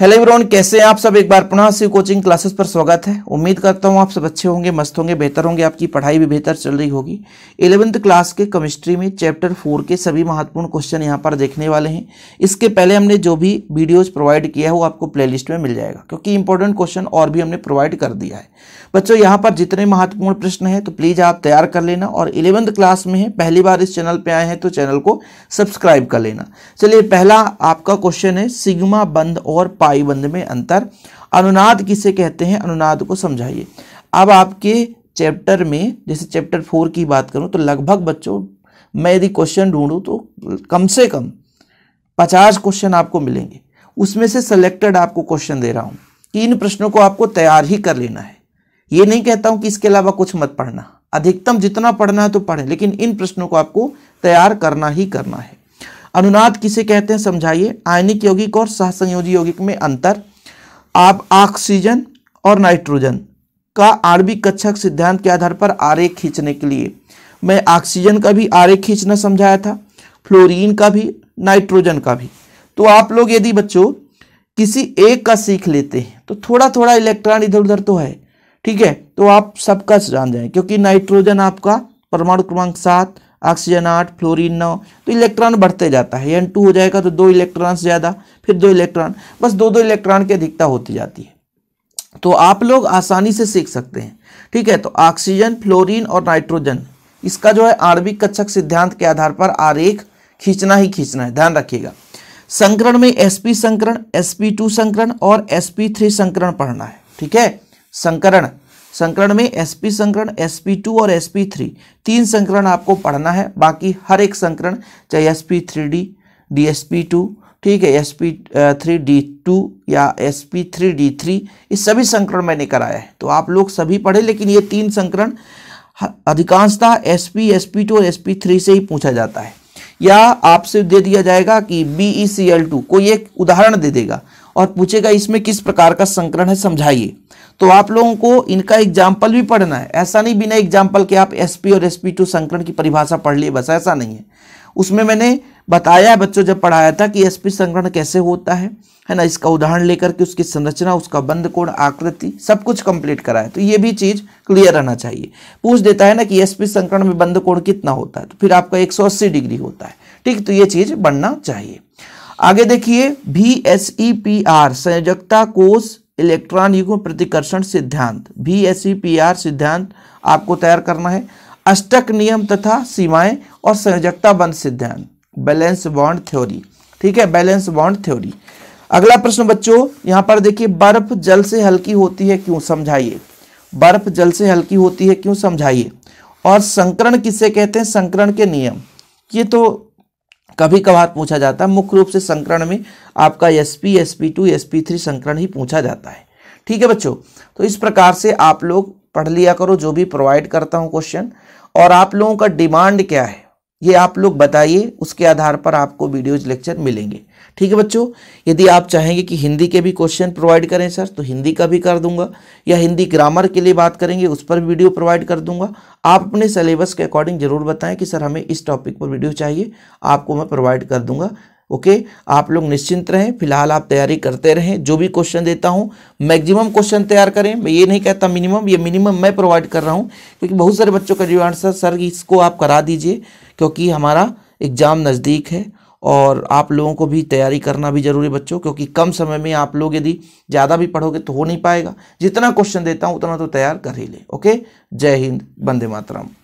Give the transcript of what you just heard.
hello everyone कैसे हैं आप सब एक बार पुनः से कोचिंग क्लासेस पर स्वागत है उम्मीद करता हूं आप सब अच्छे होंगे मस्त होंगे बेहतर होंगे आपकी पढ़ाई भी बेहतर चल रही होगी इलेवंथ क्लास के केमिस्ट्री में चैप्टर फोर के सभी महत्वपूर्ण क्वेश्चन यहां पर देखने वाले हैं इसके पहले हमने जो भी वीडियोज प्रोवाइड किया है वो आपको प्ले में मिल जाएगा क्योंकि इंपॉर्टेंट क्वेश्चन और भी हमने प्रोवाइड कर दिया है बच्चों यहाँ पर जितने महत्वपूर्ण प्रश्न हैं तो प्लीज़ आप तैयार कर लेना और इलेवंथ क्लास में पहली बार इस चैनल पर आए हैं तो चैनल को सब्सक्राइब कर लेना चलिए पहला आपका क्वेश्चन है सिग्मा बंद और आयुबंद में अंतर अनुनाद किसे कहते हैं अनुनाद को समझाइए अब आपके चैप्टर में जैसे चैप्टर फोर की बात करूं तो लगभग बच्चों मैं यदि क्वेश्चन ढूंढूं तो कम से कम पचास क्वेश्चन आपको मिलेंगे उसमें से सेलेक्टेड आपको क्वेश्चन दे रहा हूं कि इन प्रश्नों को आपको तैयार ही कर लेना है ये नहीं कहता हूं कि इसके अलावा कुछ मत पढ़ना अधिकतम जितना पढ़ना है तो पढ़ें लेकिन इन प्रश्नों को आपको तैयार करना ही करना है अनुनाद किसे कहते हैं समझाइए आयनिक यौगिक और सहसंयोजी यौगिक में अंतर आप ऑक्सीजन और नाइट्रोजन का आरबी कक्षक सिद्धांत के आधार पर आरेख खींचने के लिए मैं ऑक्सीजन का भी आरेख खींचना समझाया था फ्लोरीन का भी नाइट्रोजन का भी तो आप लोग यदि बच्चों किसी एक का सीख लेते हैं तो थोड़ा थोड़ा इलेक्ट्रॉन इधर उधर तो है ठीक है तो आप सबका जान जाए क्योंकि नाइट्रोजन आपका परमाणु क्रमांक सात ऑक्सीजन आठ फ्लोरीन नौ तो इलेक्ट्रॉन बढ़ते जाता है एन टू हो जाएगा तो दो इलेक्ट्रॉन ज़्यादा फिर दो इलेक्ट्रॉन बस दो दो इलेक्ट्रॉन की अधिकता होती जाती है तो आप लोग आसानी से सीख सकते हैं ठीक है तो ऑक्सीजन फ्लोरीन और नाइट्रोजन इसका जो है आणविक कक्षक सिद्धांत के आधार पर आरेख खींचना ही खींचना है ध्यान रखिएगा संकरण में sp संकरण sp2 संकरण और sp3 संकरण पढ़ना है ठीक है संकरण संकरण में sp संकरण sp2 और sp3 तीन संकरण आपको पढ़ना है बाकी हर एक संकरण चाहे sp3d टू ठीक है टू या थ्री इस सभी संकरण मैंने कराया है तो आप लोग सभी पढ़े लेकिन ये तीन संकरण अधिकांशतः sp sp2 और sp3 से ही पूछा जाता है या आपसे दे दिया जाएगा कि B E C L two कोई एक उदाहरण दे देगा और पूछेगा इसमें किस प्रकार का संकरण है समझाइए तो आप लोगों को इनका एग्जाम्पल भी पढ़ना है ऐसा नहीं बिना एग्जाम्पल के आप एस और एस टू संकरण की परिभाषा पढ़ लिए बस ऐसा नहीं है उसमें मैंने बताया बच्चों जब पढ़ाया था कि एसपी संकरण कैसे होता है है ना इसका उदाहरण लेकर के उसकी संरचना उसका बंद कोण आकृति सब कुछ कंप्लीट कराए तो ये भी चीज़ क्लियर रहना चाहिए पूछ देता है ना कि एसपी संकरण में बंद कोण कितना होता है तो फिर आपका 180 डिग्री होता है ठीक तो ये चीज़ बनना चाहिए आगे देखिए भी एस ई पी आर संयोजकता कोष इलेक्ट्रॉन युग प्रतिकर्षण सिद्धांत भी एस ई पी आर सिद्धांत आपको तैयार करना है अष्टक नियम तथा सीमाएं और संयोजकता बंद सिद्धांत बैलेंस बॉन्ड थ्योरी ठीक है बैलेंस बॉन्ड थ्योरी अगला प्रश्न बच्चों यहाँ पर देखिए बर्फ जल से हल्की होती है क्यों समझाइए बर्फ जल से हल्की होती है क्यों समझाइए और संकरण किसे कहते हैं संकरण के नियम ये तो कभी कभार पूछा जाता है मुख्य रूप से संकरण में आपका S P S P two S P three संकरण ही पूछा जाता है ठीक है बच्चों तो इस प्रकार से आप लोग पढ़ लिया करो जो भी प्रोवाइड करता हूँ क्वेश्चन और आप लोगों का डिमांड क्या है ये आप लोग बताइए उसके आधार पर आपको वीडियोज लेक्चर मिलेंगे ठीक है बच्चों यदि आप चाहेंगे कि हिंदी के भी क्वेश्चन प्रोवाइड करें सर तो हिंदी का भी कर दूंगा या हिंदी ग्रामर के लिए बात करेंगे उस पर वीडियो प्रोवाइड कर दूंगा आप अपने सिलेबस के अकॉर्डिंग ज़रूर बताएं कि सर हमें इस टॉपिक पर वीडियो चाहिए आपको मैं प्रोवाइड कर दूंगा ओके okay, आप लोग निश्चिंत रहें फिलहाल आप तैयारी करते रहें जो भी क्वेश्चन देता हूँ मैक्सिमम क्वेश्चन तैयार करें मैं ये नहीं कहता मिनिमम ये मिनिमम मैं प्रोवाइड कर रहा हूँ क्योंकि बहुत सारे बच्चों का जो आंसर सर इसको आप करा दीजिए क्योंकि हमारा एग्ज़ाम नज़दीक है और आप लोगों को भी तैयारी करना भी ज़रूरी बच्चों क्योंकि कम समय में आप लोग यदि ज़्यादा भी पढ़ोगे तो हो नहीं पाएगा जितना क्वेश्चन देता हूँ उतना तो तैयार कर ही ले ओके जय हिंद बंदे मातरम